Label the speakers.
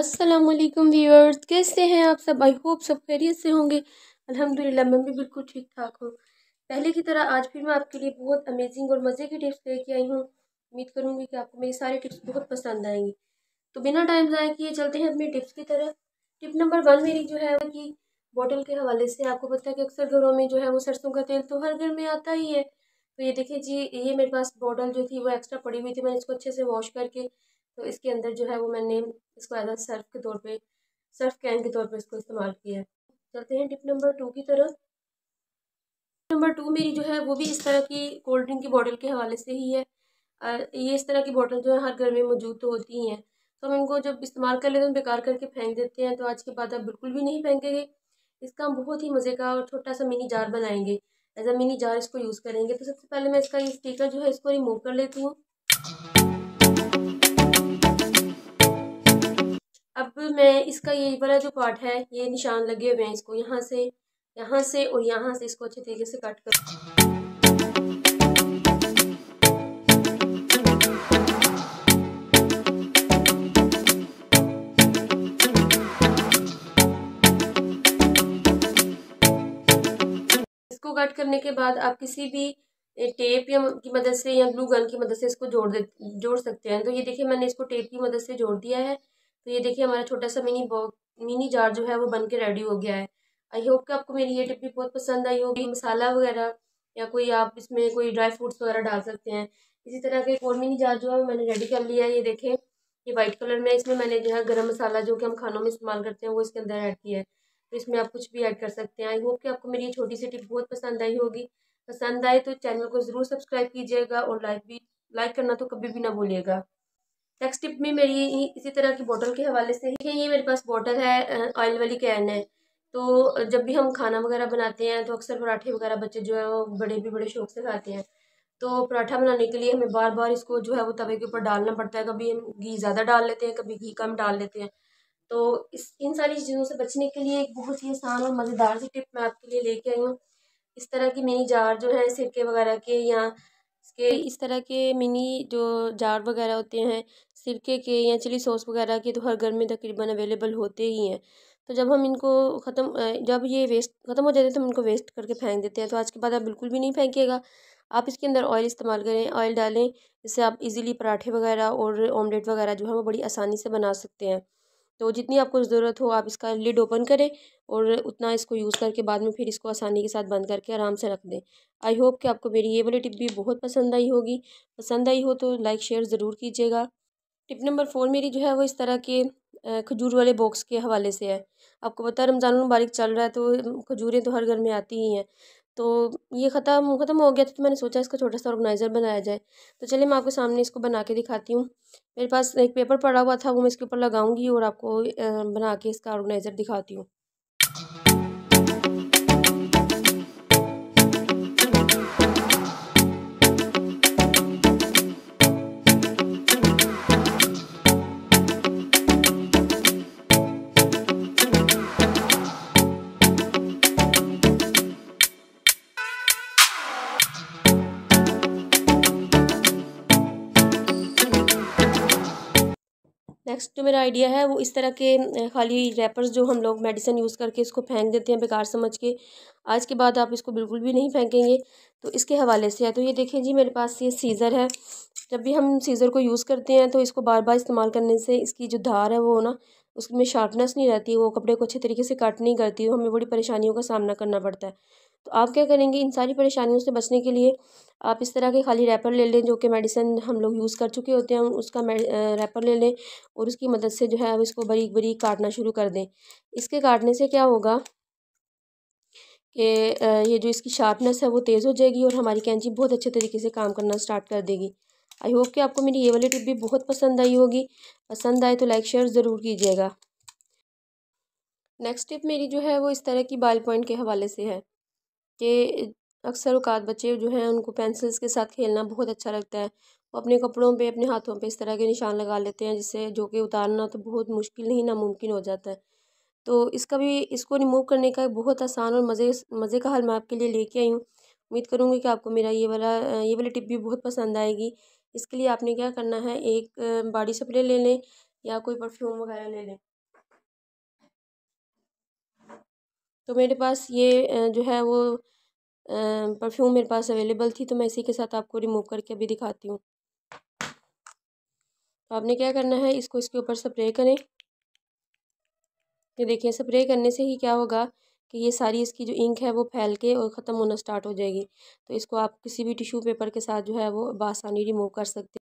Speaker 1: अस्सलाम वालेकुम व्यूअर्स कैसे हैं आप सब आई होप सब खैरियत से होंगे अल्हम्दुलिल्लाह मैं भी बिल्कुल ठीक ठाक हूँ पहले की तरह आज फिर मैं आपके लिए बहुत अमेजिंग और मज़े की टिप्स लेके आई हूँ उम्मीद करूँगी कि आपको मेरी सारी टिप्स बहुत पसंद आएंगी तो बिना टाइम ज़ाया किए चलते हैं अपनी टिप्स की तरफ टिप नंबर वन मेरी जो है कि बॉटल के हवाले से आपको पता है कि अक्सर घरों में जो है वो सरसों का तेल तो हर घर में आता ही है तो ये देखिए जी ये मेरे पास बॉटल जो थी वो एक्स्ट्रा पड़ी हुई थी मैंने इसको अच्छे से वॉश करके तो इसके अंदर जो है वो मैंने इसको एज अ सर्फ के तौर पे सर्फ कैन के तौर पे इसको इस्तेमाल किया है चलते हैं टिप नंबर टू की तरफ नंबर टू मेरी जो है वो भी इस तरह की कोल्ड ड्रिंक की बॉटल के हवाले से ही है ये इस तरह की बॉटल जो है हर घर में मौजूद तो होती ही हैं तो हम इनको जब इस्तेमाल कर लेते हैं बेकार करके फेंक देते हैं तो आज के बाद आप बिल्कुल भी नहीं फेंकेंगे इसका हम बहुत ही मज़े का और छोटा सा मिनी जार बनाएंगे एज अ मिनी जार इसको यूज़ करेंगे तो सबसे पहले मैं इसका ये स्टीकर जो है इसको रिमूव कर लेती हूँ अब मैं इसका ये वाला जो पार्ट है ये निशान लगे हुए हैं इसको यहाँ से यहाँ से और यहाँ से इसको अच्छे तरीके से कट कर इसको कट करने के बाद आप किसी भी टेप या की मदद से या ग्लू गन की मदद से इसको जोड़ दे जोड़ सकते हैं तो ये देखिए मैंने इसको टेप की मदद से जोड़ दिया है तो ये देखिए हमारा छोटा सा मिनी बॉक मिनी जार जो है वो बन के रेडी हो गया है आई होप कि आपको मेरी ये टिप भी बहुत पसंद आई होगी मसाला वगैरह या कोई आप इसमें कोई ड्राई फ्रूट्स वगैरह डाल सकते हैं इसी तरह के एक और मिनी जार जो है मैंने रेडी कर लिया है ये देखें ये वाइट कलर में इसमें मैंने जो है गर्म मसाला जो कि हम खानों में इस्तेमाल करते हैं वो इसके अंदर ऐड किया है तो इसमें आप कुछ भी ऐड कर सकते हैं आई होप कि आपको मेरी ये छोटी सी टिप बहुत पसंद आई होगी पसंद आए तो चैनल को ज़रूर सब्सक्राइब कीजिएगा और लाइक भी लाइक करना तो कभी भी ना भूलिएगा नेक्स्ट टिप में मेरी इसी तरह की बोतल के हवाले से देखिए ये मेरे पास बोतल है ऑयल वाली कैन है तो जब भी हम खाना वगैरह बनाते हैं तो अक्सर पराठे वगैरह बच्चे जो है वो बड़े भी बड़े शौक से खाते हैं तो पराठा बनाने के लिए हमें बार बार इसको जो है वो तवे के ऊपर डालना पड़ता है कभी हम घी ज़्यादा डाल लेते हैं कभी घी कम डाल लेते हैं तो इस इन सारी चीज़ों से बचने के लिए एक बहुत ही आसान और मज़ेदार सी टिप मैं आपके लिए लेके आई हूँ इस तरह की मेरी जार जो है सिरके वगैरह के या के इस तरह के मिनी जो जार वगैरह होते हैं सिरके के या चिली सॉस वगैरह के तो हर घर में तकरीबन अवेलेबल होते ही हैं तो जब हम इनको ख़त्म जब ये वेस्ट ख़त्म हो जाते हैं तो हम इनको वेस्ट करके फेंक देते हैं तो आज के बाद आप बिल्कुल भी नहीं फेंकेगा आप इसके अंदर ऑयल इस्तेमाल करें ऑयल डालें जिससे आप इजीली पराठे वगैरह और ऑमलेट वगैरह जो है वो बड़ी आसानी से बना सकते हैं तो जितनी आपको ज़रूरत हो आप इसका लिड ओपन करें और उतना इसको यूज़ करके बाद में फिर इसको आसानी के साथ बंद करके आराम से रख दें आई होप कि आपको मेरी ये वाली टिप भी बहुत पसंद आई होगी पसंद आई हो तो लाइक शेयर ज़रूर कीजिएगा टिप नंबर फोर मेरी जो है वो इस तरह के खजूर वाले बॉक्स के हवाले से है आपको पता है रमज़ान मुबारक चल रहा है तो खजूरें तो हर घर में आती ही हैं तो ये ख़त्म ख़त्म हो गया था तो मैंने सोचा इसका छोटा सा ऑर्गेनाइज़र बनाया जाए तो चलिए मैं आपके सामने इसको बना के दिखाती हूँ मेरे पास एक पेपर पड़ा हुआ था वो मैं इसके ऊपर लगाऊंगी और आपको बना के इसका ऑर्गेनाइज़र दिखाती हूँ नेक्स्ट जो मेरा आइडिया है वो इस तरह के खाली रैपर्स जो हम लोग मेडिसिन यूज़ करके इसको फेंक देते हैं बेकार समझ के आज के बाद आप इसको बिल्कुल भी नहीं फेंकेंगे तो इसके हवाले से है तो ये देखें जी मेरे पास ये सीज़र है जब भी हम सीज़र को यूज़ करते हैं तो इसको बार बार इस्तेमाल करने से इसकी जो धार है वो ना उसमें शार्पनेस नहीं रहती वो कपड़े को अच्छे तरीके से कट नहीं करती हमें बड़ी परेशानियों का सामना करना पड़ता है तो आप क्या करेंगे इन सारी परेशानियों से बचने के लिए आप इस तरह के खाली रैपर ले लें जो कि मेडिसिन हम लोग यूज़ कर चुके होते हैं उसका रैपर ले लें और उसकी मदद से जो है इसको बरीक बरीक काटना शुरू कर दें इसके काटने से क्या होगा कि ये जो इसकी शार्पनेस है वो तेज़ हो जाएगी और हमारी कैंची बहुत अच्छे तरीके से काम करना स्टार्ट कर देगी आई होप कि आपको मेरी ये वाली टिप भी बहुत पसंद आई होगी पसंद आए तो लाइक शेयर ज़रूर कीजिएगा नेक्स्ट टिप मेरी जो है वो इस तरह की बाल पॉइंट के हवाले से है के अक्सर औकात बच्चे जो हैं उनको पेंसिल्स के साथ खेलना बहुत अच्छा लगता है वो अपने कपड़ों पे अपने हाथों पे इस तरह के निशान लगा लेते हैं जिससे जो कि उतारना तो बहुत मुश्किल नहीं नामुमकिन हो जाता है तो इसका भी इसको रिमूव करने का बहुत आसान और मज़े मज़े का हल मैं आपके लिए लेके आई हूँ उम्मीद करूँगी कि आपको मेरा ये वाला ये वाली टिप भी बहुत पसंद आएगी इसके लिए आपने क्या करना है एक बॉडी स्प्रे ले लें या कोई परफ्यूम वगैरह ले लें तो मेरे पास ये जो है वो परफ्यूम मेरे पास अवेलेबल थी तो मैं इसी के साथ आपको रिमूव करके अभी दिखाती हूँ तो आपने क्या करना है इसको इसके ऊपर स्प्रे करें ये देखिए स्प्रे करने से ही क्या होगा कि ये सारी इसकी जो इंक है वो फैल के और ख़त्म होना स्टार्ट हो जाएगी तो इसको आप किसी भी टिश्यू पेपर के साथ जो है वो बासानी रिमूव कर सकते